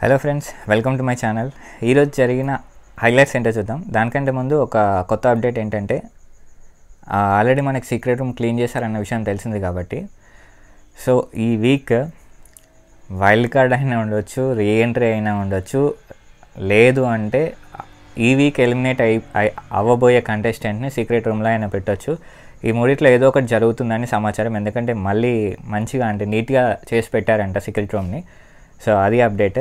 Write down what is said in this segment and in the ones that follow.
hello friends welcome to my channel ఈరోజు జరిగిన highlights ఏంటో చూద్దాం దానికంటే ముందు ఒక కొత్త అప్డేట్ ఏంటంటే ఆల్రెడీ మనకి సీక్రెట్ రూమ్ క్లీన్ చేశారన్న విషయం తెలిసింది కాబట్టి సో ఈ వీక్ వైల్డ్ కార్డ్ అయినా ఉండొచ్చు రీఎంట్రీ అయినా ఉండొచ్చు లేదు అంటే ఈ వీక్ ఎలిమినేట్ అయి అవ్వబోయే కంటెస్టెంట్ని సీక్రెట్ రూమ్లో అయినా పెట్టొచ్చు ఈ మూడిట్లో ఏదో ఒకటి జరుగుతుందని సమాచారం ఎందుకంటే మళ్ళీ మంచిగా అంటే నీట్గా చేసి పెట్టారంట సీక్రెట్ రూమ్ని సో అది అప్డేట్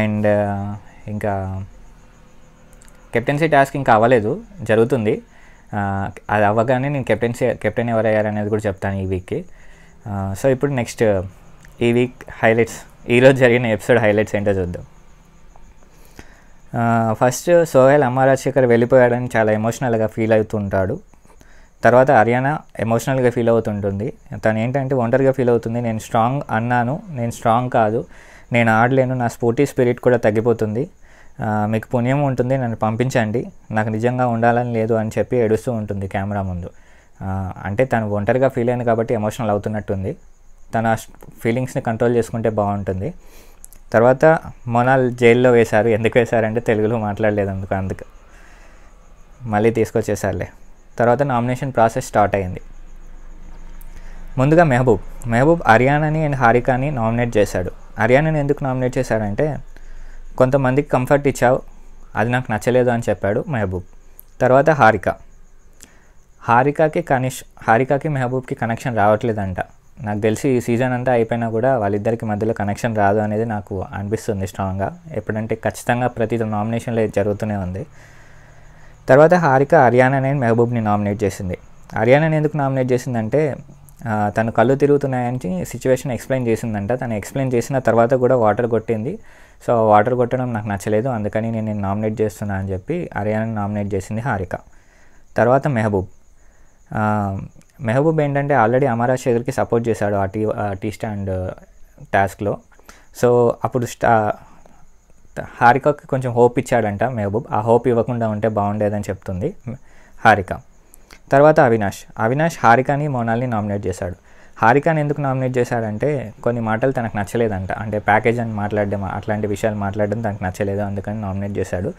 అండ్ ఇంకా కెప్టెన్సీ టాస్క్ ఇంకా అవ్వలేదు జరుగుతుంది అది అవ్వగానే నేను కెప్టెన్సీ కెప్టెన్ ఎవరయ్యారనేది కూడా చెప్తాను ఈ వీక్కి సో ఇప్పుడు నెక్స్ట్ ఈ వీక్ హైలైట్స్ ఈరోజు జరిగిన ఎపిసోడ్ హైలైట్స్ ఏంటో చూద్దాం ఫస్ట్ సోహెల్ అమ్మారాజశేఖర్ వెళ్ళిపోయాడని చాలా ఎమోషనల్గా ఫీల్ అవుతుంటాడు తర్వాత హర్యానా ఎమోషనల్గా ఫీల్ అవుతుంటుంది తను ఏంటంటే ఒంటరిగా ఫీల్ అవుతుంది నేను స్ట్రాంగ్ అన్నాను నేను స్ట్రాంగ్ కాదు నేను ఆడలేను నా స్పోర్టీ స్పిరిట్ కూడా తగ్గిపోతుంది మీకు పుణ్యం ఉంటుంది నన్ను పంపించండి నాకు నిజంగా ఉండాలని లేదు అని చెప్పి ఏడుస్తూ ఉంటుంది కెమెరా ముందు అంటే తను ఒంటరిగా ఫీల్ అయింది కాబట్టి ఎమోషనల్ అవుతున్నట్టుంది తన ఫీలింగ్స్ని కంట్రోల్ చేసుకుంటే బాగుంటుంది తర్వాత మొనాల్ జైల్లో వేశారు ఎందుకు వేశారంటే తెలుగులో మాట్లాడలేదు అందుకు అందుకు మళ్ళీ తీసుకొచ్చేసారులే తర్వాత నామినేషన్ ప్రాసెస్ స్టార్ట్ అయింది ముందుగా మెహబూబ్ మెహబూబ్ హర్యానాని అండ్ హారికాని నామినేట్ చేశాడు అరియానని ఎందుకు నామినేట్ చేశారంటే కొంతమందికి కంఫర్ట్ ఇచ్చావు అది నాకు నచ్చలేదు అని చెప్పాడు మెహబూబ్ తర్వాత హారిక హారికకి కనిష్ హారికకి మెహబూబ్కి కనెక్షన్ రావట్లేదంట నాకు తెలిసి ఈ సీజన్ అంతా అయిపోయినా కూడా వాళ్ళిద్దరికి మధ్యలో కనెక్షన్ రాదు అనేది నాకు అనిపిస్తుంది స్ట్రాంగ్గా ఎప్పుడంటే ఖచ్చితంగా ప్రతి నామినేషన్లో జరుగుతూనే ఉంది తర్వాత హారిక హర్యానా నేను మెహబూబ్ని నామినేట్ చేసింది హర్యానాని ఎందుకు నామినేట్ చేసిందంటే తను కళ్ళు తిరుగుతున్నాయని సిచ్యువేషన్ ఎక్స్ప్లెయిన్ చేసిందంట తను ఎక్స్ప్లెయిన్ చేసిన తర్వాత కూడా వాటర్ కొట్టింది సో వాటర్ కొట్టడం నాకు నచ్చలేదు అందుకని నేను నేను నామినేట్ చేస్తున్నా అని చెప్పి హర్యానాని నామినేట్ చేసింది హారిక తర్వాత మెహబూబ్ మెహబూబ్ ఏంటంటే ఆల్రెడీ అమరా శేఖర్కి సపోర్ట్ చేశాడు ఆ టీ టీ స్టాండ్ టాస్క్లో సో అప్పుడు స్టా హారికకి కొంచెం హోప్ ఇచ్చాడంట మెహబూబ్ ఆ హోప్ ఇవ్వకుండా ఉంటే బాగుండేదని చెప్తుంది హారిక తర్వాత అవినాష్ అవినాష్ హారికాని మోనాల్ని నామినేట్ చేశాడు హారికాని ఎందుకు నామినేట్ చేశాడంటే కొన్ని మాటలు తనకు నచ్చలేదంట అంటే ప్యాకేజ్ అని మాట్లాడడం అట్లాంటి విషయాలు మాట్లాడడం తనకు నచ్చలేదు అందుకని నామినేట్ చేశాడు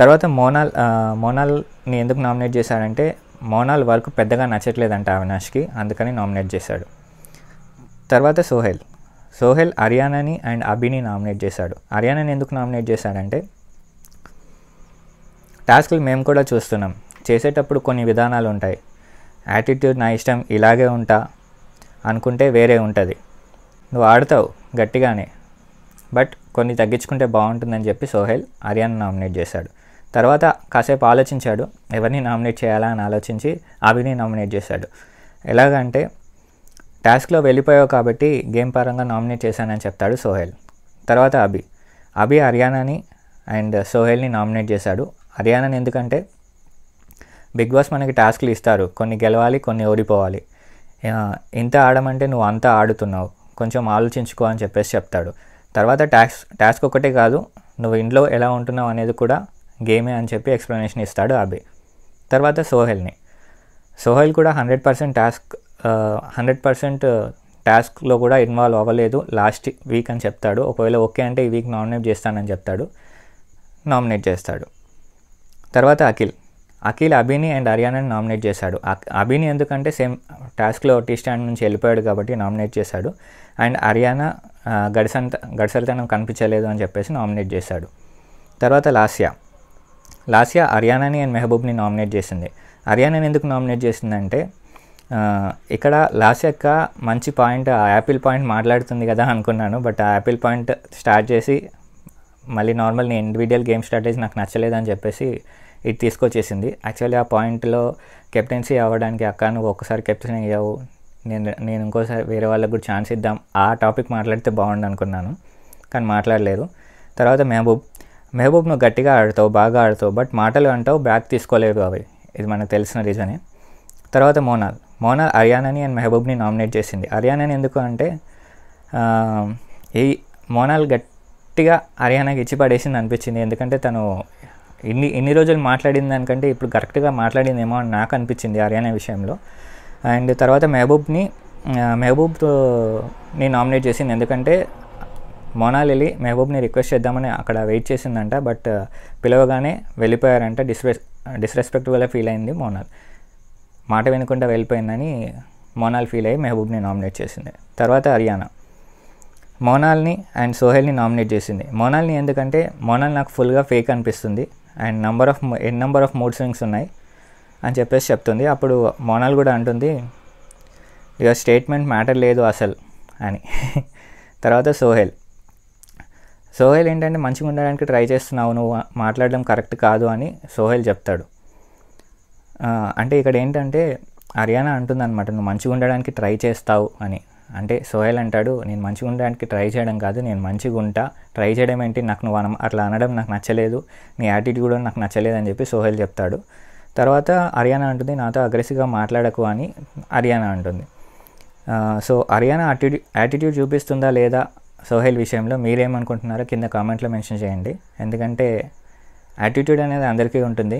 తర్వాత మోనాల్ మోనాల్ని ఎందుకు నామినేట్ చేశాడంటే మోనాల్ వర్క్ పెద్దగా నచ్చట్లేదంట అవినాష్కి అందుకని నామినేట్ చేశాడు తర్వాత సోహెల్ సోహెల్ హర్యానాని అండ్ అభిని నామినేట్ చేశాడు హర్యానాని ఎందుకు నామినేట్ చేశాడంటే టాస్క్లు మేము కూడా చూస్తున్నాం చేసేటప్పుడు కొన్ని విధానాలు ఉంటాయి యాటిట్యూడ్ నా ఇష్టం ఇలాగే ఉంటా అనుకుంటే వేరే ఉంటుంది నువ్వు ఆడతావు గట్టిగానే బట్ కొన్ని తగ్గించుకుంటే బాగుంటుందని చెప్పి సోహెల్ ఆర్యాన్ నామినేట్ చేశాడు తర్వాత కాసేపు ఆలోచించాడు ఎవరిని నామినేట్ చేయాలా అని ఆలోచించి అభిని నామినేట్ చేశాడు ఎలాగంటే టాస్క్లో వెళ్ళిపోయావు కాబట్టి గేమ్ పరంగా నామినేట్ చేశానని చెప్తాడు సోహెల్ తర్వాత అభి అభి హర్యానాని అండ్ సోహెల్ని నామినేట్ చేశాడు హర్యానాని ఎందుకంటే బిగ్ బాస్ మనకి టాస్క్లు ఇస్తారు కొన్ని గెలవాలి కొన్ని ఓడిపోవాలి ఇంత ఆడమంటే నువ్వు అంతా ఆడుతున్నావు కొంచెం ఆలోచించుకో అని చెప్పేసి చెప్తాడు తర్వాత టాస్క్ టాస్క్ ఒకటే కాదు నువ్వు ఇంట్లో ఎలా ఉంటున్నావు అనేది కూడా గేమే అని చెప్పి ఎక్స్ప్లెనేషన్ ఇస్తాడు అభి తర్వాత సోహెల్ని సోహెల్ కూడా hundred percent task hundred percent టాస్క్లో కూడా ఇన్వాల్వ్ అవ్వలేదు లాస్ట్ వీక్ అని చెప్తాడు ఒకవేళ ఓకే అంటే ఈ వీక్ నామినేట్ చేస్తానని చెప్తాడు నామినేట్ చేస్తాడు తర్వాత అఖిల్ అఖిల్ అభిని అండ్ హర్యానాని నామినేట్ చేశాడు అభిని ఎందుకంటే సేమ్ టాస్క్లో టీ స్టాండ్ నుంచి వెళ్ళిపోయాడు కాబట్టి నామినేట్ చేశాడు అండ్ హర్యానా గడిసంత గడిసరితనం కనిపించలేదు అని చెప్పేసి నామినేట్ చేశాడు తర్వాత లాస్యా లాస్యా హర్యానాని అండ్ మెహబూబ్ని నామినేట్ చేసింది హర్యానాని ఎందుకు నామినేట్ చేసిందంటే ఇక్కడ లాస్యక్క మంచి పాయింట్ ఆ యాపిల్ పాయింట్ మాట్లాడుతుంది కదా అనుకున్నాను బట్ ఆ యాపిల్ పాయింట్ స్టార్ట్ చేసి మళ్ళీ నార్మల్ నేను ఇండివిజువల్ గేమ్ స్ట్రాటజీ నాకు నచ్చలేదని చెప్పేసి ఇది తీసుకొచ్చేసింది యాక్చువల్లీ ఆ పాయింట్లో కెప్టెన్సీ అవ్వడానికి అక్క నువ్వు ఒక్కసారి కెప్టెన్ అయ్యావు నేను నేను ఇంకోసారి వేరే వాళ్ళకు కూడా ఛాన్స్ ఇద్దాం ఆ టాపిక్ మాట్లాడితే బాగుండు అనుకున్నాను కానీ మాట్లాడలేదు తర్వాత మెహబూబ్ మెహబూబ్ నువ్వు గట్టిగా ఆడతావు బాగా ఆడతావు బట్ మాటలు అంటావు బ్యాక్ తీసుకోలేదు అవి ఇది మనకు తెలిసిన రీజనే తర్వాత మోనాల్ మోనాల్ హర్యానాని అండ్ మెహబూబ్ని నామినేట్ చేసింది హర్యానాని ఎందుకు అంటే ఈ మోనాల్ గట్టిగా హర్యానాకి ఇచ్చి పడేసింది అనిపించింది ఎందుకంటే తను ఇన్ని ఎన్ని రోజులు మాట్లాడింది దానికంటే ఇప్పుడు కరెక్ట్గా మాట్లాడిందేమో అని నాకు అనిపించింది హర్యానా విషయంలో అండ్ తర్వాత మెహబూబ్ని మెహబూబ్ని నామినేట్ చేసింది ఎందుకంటే మోనాలిలి మహబూబ్ని రిక్వెస్ట్ చేద్దామని అక్కడ వెయిట్ చేసిందంట బట్ పిలవగానే వెళ్ళిపోయారంట డిస్రెస్ డిస్రెస్పెక్ట్గా ఫీల్ అయింది మోనాల్ మాట వినకుండా వెళ్ళిపోయిందని మోనాల్ ఫీల్ అయ్యి మెహబూబ్ని నామినేట్ చేసింది తర్వాత హర్యానా మోనాల్ని అండ్ సోహెల్ని నామినేట్ చేసింది మోనాల్ని ఎందుకంటే మోనాల్ నాకు ఫుల్గా ఫేక్ అనిపిస్తుంది and number of n number of mood swings ఉన్నాయి అని చెప్పేసి చెప్తుంది అప్పుడు మోనాల్ కూడా అంటుంది యువర్ స్టేట్మెంట్ మ్యాటర్ లేదు అసలు అని తర్వాత సోహెల్ సోహెల్ ఏంటంటే మంచిగా ఉండడానికి ట్రై చేస్తున్నావు నువ్వు మాట్లాడడం కరెక్ట్ కాదు అని సోహెల్ చెప్తాడు అంటే ఇక్కడ ఏంటంటే హర్యానా అనమాట నువ్వు మంచిగా ఉండడానికి ట్రై చేస్తావు అని అంటే సోహెల్ అంటాడు నేను మంచిగా ఉండడానికి ట్రై చేయడం కాదు నేను మంచిగా ఉంటా ట్రై చేయడం ఏంటి నాకు నువ్వు అట్లా అనడం నాకు నచ్చలేదు నీ యాటిట్యూడ్ కూడా నాకు నచ్చలేదు అని చెప్పి సోహెల్ చెప్తాడు తర్వాత హర్యానా అంటుంది నాతో అగ్రెసివ్గా మాట్లాడకు అని హర్యానా అంటుంది సో హర్యానా అటిట్యూడ్ యాటిట్యూడ్ చూపిస్తుందా లేదా సోహెల్ విషయంలో మీరేమనుకుంటున్నారో కింద కామెంట్లో మెన్షన్ చేయండి ఎందుకంటే యాటిట్యూడ్ అనేది అందరికీ ఉంటుంది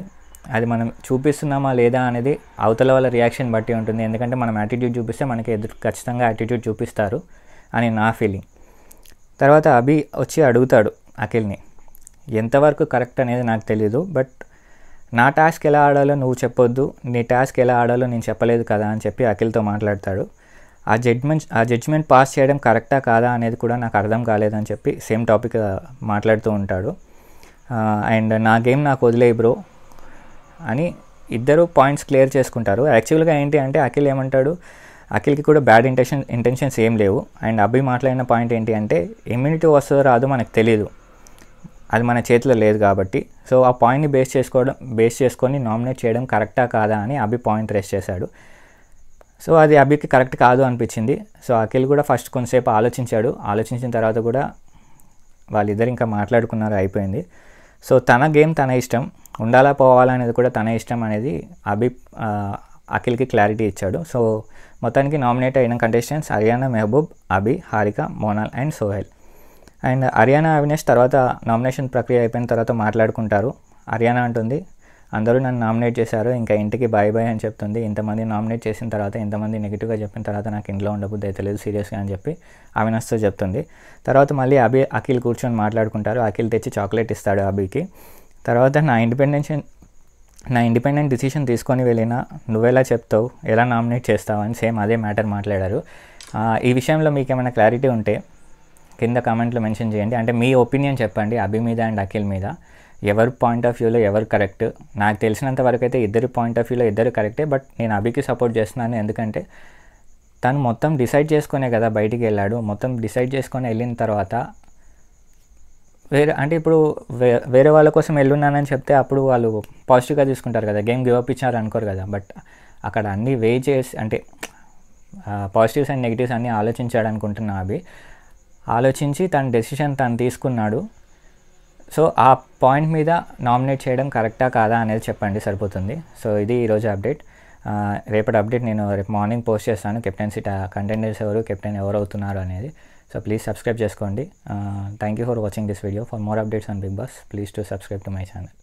అది మనం చూపిస్తున్నామా లేదా అనేది అవతల వాళ్ళ రియాక్షన్ బట్టి ఉంటుంది ఎందుకంటే మనం యాటిట్యూడ్ చూపిస్తే మనకి ఎదురు ఖచ్చితంగా యాటిట్యూడ్ చూపిస్తారు అని నా ఫీలింగ్ తర్వాత అభి వచ్చి అడుగుతాడు అఖిల్ని ఎంతవరకు కరెక్ట్ అనేది నాకు తెలీదు బట్ నా టాస్క్ ఎలా ఆడాలో నువ్వు చెప్పొద్దు నీ టాస్క్ ఎలా ఆడాలో నేను చెప్పలేదు కదా అని చెప్పి అఖిల్తో మాట్లాడతాడు ఆ జడ్జ్మెంట్ ఆ జడ్జ్మెంట్ పాస్ చేయడం కరెక్టా కాదా అనేది కూడా నాకు అర్థం కాలేదని చెప్పి సేమ్ టాపిక్ మాట్లాడుతూ ఉంటాడు అండ్ నా గేమ్ నాకు వదిలే బ్రో అని ఇద్దరు పాయింట్స్ క్లియర్ చేసుకుంటారు యాక్చువల్గా ఏంటి అంటే అఖిల్ ఏమంటాడు అఖిల్కి కూడా బ్యాడ్ ఇంటెన్షన్ ఇంటెన్షన్స్ ఏం లేవు అండ్ అభి మాట్లాడిన పాయింట్ ఏంటి అంటే ఇమ్యూనిటీ వస్తుందో రాదు మనకు తెలియదు అది మన చేతిలో లేదు కాబట్టి సో ఆ పాయింట్ని బేస్ చేసుకోవడం బేస్ చేసుకొని నామినేట్ చేయడం కరెక్టా కాదా అని అభి పాయింట్ రేస్ చేశాడు సో అది అభికి కరెక్ట్ కాదు అనిపించింది సో అఖిల్ కూడా ఫస్ట్ కొంతసేపు ఆలోచించాడు ఆలోచించిన తర్వాత కూడా వాళ్ళిద్దరు ఇంకా మాట్లాడుకున్నారు అయిపోయింది సో తన గేమ్ తన ఇష్టం ఉండాలా పోవాలా అనేది కూడా తన ఇష్టం అనేది అభి అఖిల్కి క్లారిటీ ఇచ్చాడు సో మొత్తానికి నామినేట్ అయిన contestants Haryana Mehaboob Abhi Harika Monal and Sohel and Haryana Avinash తర్వాత నామినేషన్ ప్రక్రియ అయిపోయిన తర్వాత మాట్లాడుకుంటారు హర్యానా అంటుంది అందరూ నన్ను నామినేట్ చేశారు ఇంకా ఇంటికి బాయ్ బాయ్ అని చెప్తుంది ఇంతమంది నామినేట్ చేసిన తర్వాత ఇంతమంది నెగిటివ్గా చెప్పిన తర్వాత నాకు ఇంట్లో ఉండబుద్ధి తెలియదు సీరియస్గా అని చెప్పి అవినాష్తో చెప్తుంది తర్వాత మళ్ళీ అభి అఖిల్ కూర్చొని మాట్లాడుకుంటారు అఖిల్ తెచ్చి చాక్లెట్ ఇస్తాడు అభికి తర్వాత నా ఇండిపెండెన్స్ నా ఇండిపెండెంట్ డిసిషన్ తీసుకొని వెళ్ళినా నువ్వెలా చెప్తావు ఎలా నామినేట్ చేస్తావు అని సేమ్ అదే మ్యాటర్ మాట్లాడారు ఈ విషయంలో మీకు ఏమైనా క్లారిటీ ఉంటే కింద కామెంట్లో మెన్షన్ చేయండి అంటే మీ ఒపీనియన్ చెప్పండి అభి మీద అండ్ అఖిల్ మీద ఎవరి పాయింట్ ఆఫ్ వ్యూలో ఎవరు కరెక్ట్ నాకు తెలిసినంత వరకు అయితే ఇద్దరు పాయింట్ ఆఫ్ వ్యూలో ఇద్దరు కరెక్టే బట్ నేను అభికి సపోర్ట్ చేస్తున్నాను ఎందుకంటే తను మొత్తం డిసైడ్ చేసుకునే కదా బయటికి వెళ్ళాడు మొత్తం డిసైడ్ చేసుకొని వెళ్ళిన తర్వాత వేరే అంటే ఇప్పుడు వే వేరే వాళ్ళ కోసం వెళ్ళున్నానని చెప్తే అప్పుడు వాళ్ళు పాజిటివ్గా తీసుకుంటారు కదా గేమ్ గివప్ ఇచ్చారు అనుకోరు కదా బట్ అక్కడ అన్ని వే చేసి అంటే పాజిటివ్స్ అండ్ నెగిటివ్స్ అన్నీ ఆలోచించాడు అనుకుంటున్నా అవి ఆలోచించి తన డెసిషన్ తను తీసుకున్నాడు సో ఆ పాయింట్ మీద నామినేట్ చేయడం కరెక్టా కాదా అనేది చెప్పండి సరిపోతుంది సో ఇది ఈరోజు అప్డేట్ రేపటి అప్డేట్ నేను రేపు మార్నింగ్ పోస్ట్ చేస్తాను కెప్టెన్సీ కంటెండర్స్ ఎవరు కెప్టెన్ ఎవరు అవుతున్నారు అనేది సో ప్లీజ్ సబ్స్క్రైబ్ చేసుకోండి thank you for watching this video for more updates on Bigg Boss please to subscribe to my channel